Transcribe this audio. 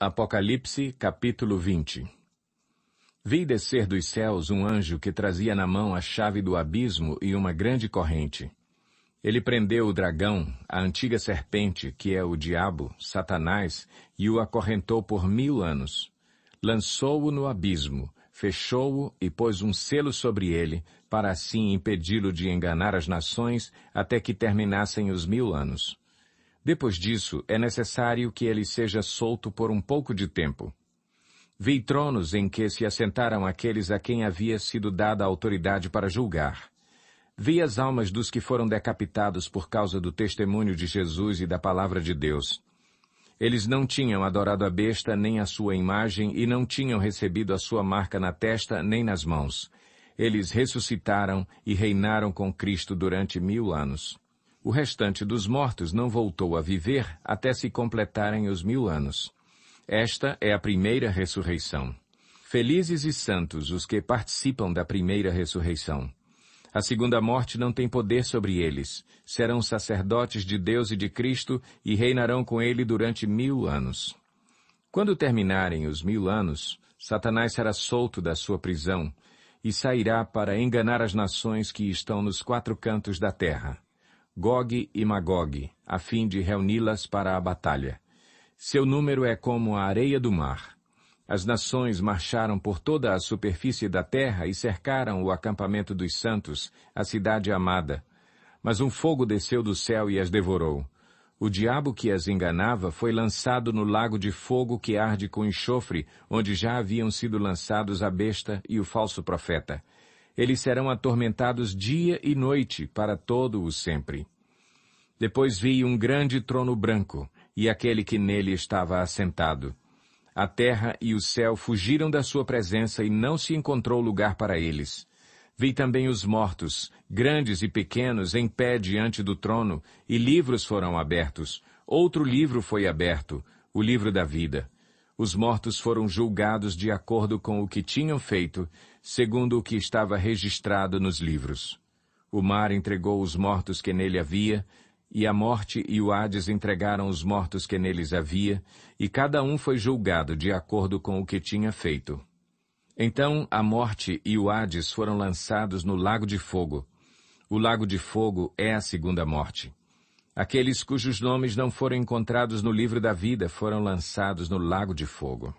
Apocalipse, capítulo 20 Vi descer dos céus um anjo que trazia na mão a chave do abismo e uma grande corrente. Ele prendeu o dragão, a antiga serpente, que é o diabo, Satanás, e o acorrentou por mil anos. Lançou-o no abismo, fechou-o e pôs um selo sobre ele, para assim impedi-lo de enganar as nações até que terminassem os mil anos. Depois disso, é necessário que ele seja solto por um pouco de tempo. Vi tronos em que se assentaram aqueles a quem havia sido dada a autoridade para julgar. Vi as almas dos que foram decapitados por causa do testemunho de Jesus e da palavra de Deus. Eles não tinham adorado a besta nem a sua imagem e não tinham recebido a sua marca na testa nem nas mãos. Eles ressuscitaram e reinaram com Cristo durante mil anos. O restante dos mortos não voltou a viver até se completarem os mil anos. Esta é a primeira ressurreição. Felizes e santos os que participam da primeira ressurreição. A segunda morte não tem poder sobre eles. Serão sacerdotes de Deus e de Cristo e reinarão com ele durante mil anos. Quando terminarem os mil anos, Satanás será solto da sua prisão e sairá para enganar as nações que estão nos quatro cantos da terra. Gog e Magog, a fim de reuni-las para a batalha. Seu número é como a areia do mar. As nações marcharam por toda a superfície da terra e cercaram o acampamento dos santos, a cidade amada. Mas um fogo desceu do céu e as devorou. O diabo que as enganava foi lançado no lago de fogo que arde com enxofre, onde já haviam sido lançados a besta e o falso profeta. Eles serão atormentados dia e noite para todo o sempre. Depois vi um grande trono branco e aquele que nele estava assentado. A terra e o céu fugiram da sua presença e não se encontrou lugar para eles. Vi também os mortos, grandes e pequenos, em pé diante do trono, e livros foram abertos. Outro livro foi aberto, o livro da vida. Os mortos foram julgados de acordo com o que tinham feito, segundo o que estava registrado nos livros. O mar entregou os mortos que nele havia, e a morte e o Hades entregaram os mortos que neles havia, e cada um foi julgado de acordo com o que tinha feito. Então a morte e o Hades foram lançados no lago de fogo. O lago de fogo é a segunda morte. Aqueles cujos nomes não foram encontrados no livro da vida foram lançados no lago de fogo.